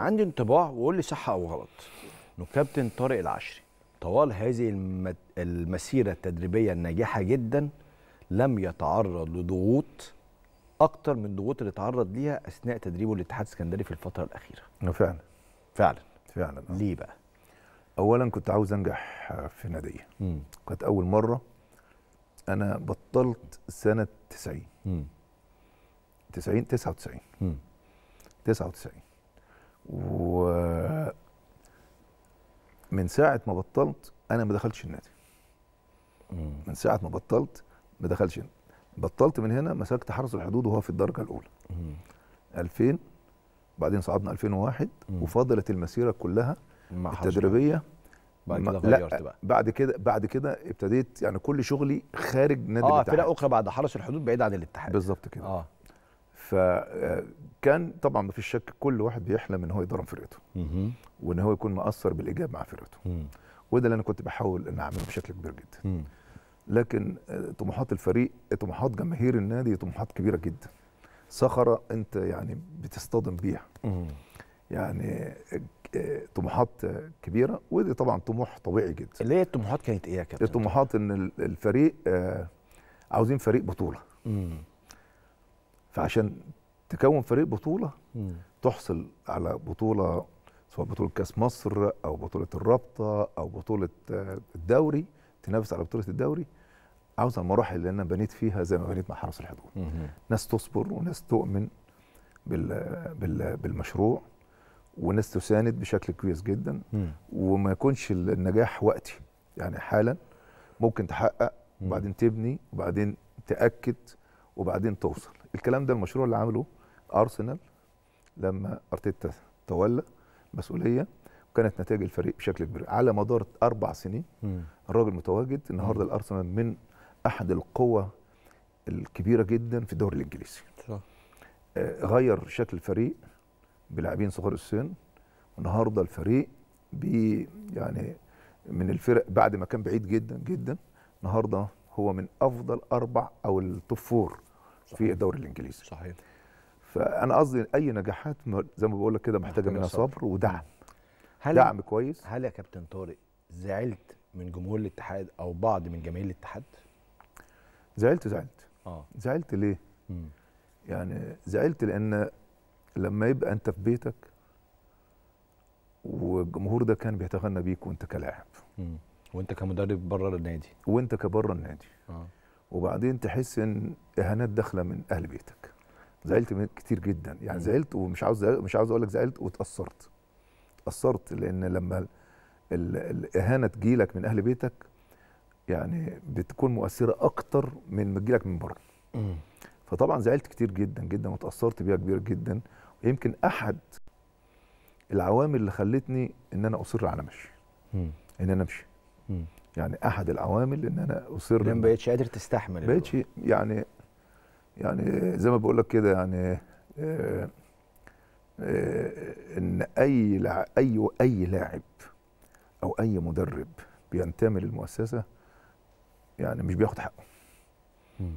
عندي انطباع وقول لي صح او غلط انه كابتن طارق العشري طوال هذه المسيره التدريبيه الناجحه جدا لم يتعرض لضغوط اكتر من الضغوط اللي تعرض ليها اثناء تدريبه للاتحاد السكندري في الفتره الاخيره فعلا فعلا فعلا ليه بقى اولا كنت عاوز انجح في نادي كانت اول مره انا بطلت سنه 90 90 99 99 ومن ساعه ما بطلت انا ما دخلتش النادي من ساعه ما بطلت ما دخلش بطلت من هنا مسكت حرس الحدود وهو في الدرجه الاولى 2000 بعدين صعدنا 2001 وفضلت المسيره كلها التدريبيه بعد كده غيرت بقى بعد كده بعد كده ابتديت يعني كل شغلي خارج نادي آه، الاتحاد اه فرق اخرى بعد حرس الحدود بعيد عن الاتحاد بالظبط كده اه فكان طبعا ما فيش شك كل واحد بيحلم ان هو يدرب فرقته وان هو يكون مقصر بالايجاب مع فرقته وده اللي انا كنت بحاول ان اعمله بشكل كبير جدا لكن آه، طموحات الفريق طموحات جماهير النادي طموحات كبيره جدا صخره انت يعني بتصطدم بيها يعني آه، طموحات كبيره ودي طبعا طموح طبيعي جدا اللي هي الطموحات كانت ايه يا كابتن الطموحات ان الفريق آه، عاوزين فريق بطوله فعشان تكون فريق بطوله مم. تحصل على بطوله سواء بطوله كاس مصر او بطوله الرابطه او بطوله آه، الدوري تنافس على بطوله الدوري عاوز المراحل اللي انا بنيت فيها زي ما بنيت مع حرس الحدود ناس تصبر وناس تؤمن بالـ بالمشروع وناس تساند بشكل كويس جدا مم. وما يكونش النجاح وقتي يعني حالا ممكن تحقق وبعدين تبني وبعدين تاكد وبعدين توصل الكلام ده المشروع اللي عمله ارسنال لما ارتيتا تولى مسؤوليه وكانت نتائج الفريق بشكل كبير على مدار اربع سنين الراجل متواجد النهارده الارسنال من احد القوى الكبيره جدا في الدوري الانجليزي صح. آه، غير شكل الفريق بلاعبين صغار السن النهارده الفريق بي يعني من الفرق بعد ما كان بعيد جدا جدا النهارده هو من افضل اربع او التوب فور صحيح. في الدوري الانجليزي صحيح فانا قصدي اي نجاحات زي ما بقول لك كده محتاجه منها صبر ودعم هل دعم كويس هل يا كابتن طارق زعلت من جمهور الاتحاد او بعض من جماهير الاتحاد زعلت زعلت اه زعلت ليه مم. يعني زعلت لان لما يبقى انت في بيتك والجمهور ده كان بيتغنى بيك وانت كلاعب وانت كمدرب بره النادي وانت كبره النادي آه. وبعدين تحس ان اهانات داخله من اهل بيتك زعلت كتير جدا يعني زعلت ومش عاوز مش عاوز اقول لك زعلت واتاثرت اتاثرت لان لما الاهانه تجيلك من اهل بيتك يعني بتكون مؤثره اكتر من ما تجيلك من بره فطبعا زعلت كتير جدا جدا وتاثرت بيها كبير جدا ويمكن احد العوامل اللي خلتني ان انا اصر على مشي ان انا امشي يعني احد العوامل ان انا اصر ما بقتش قادر تستحمل بقتش يعني يعني زي ما بقول لك كده يعني آه، آه، ان اي لع... اي اي لاعب او اي مدرب بينتمي للمؤسسه يعني مش بياخد حقه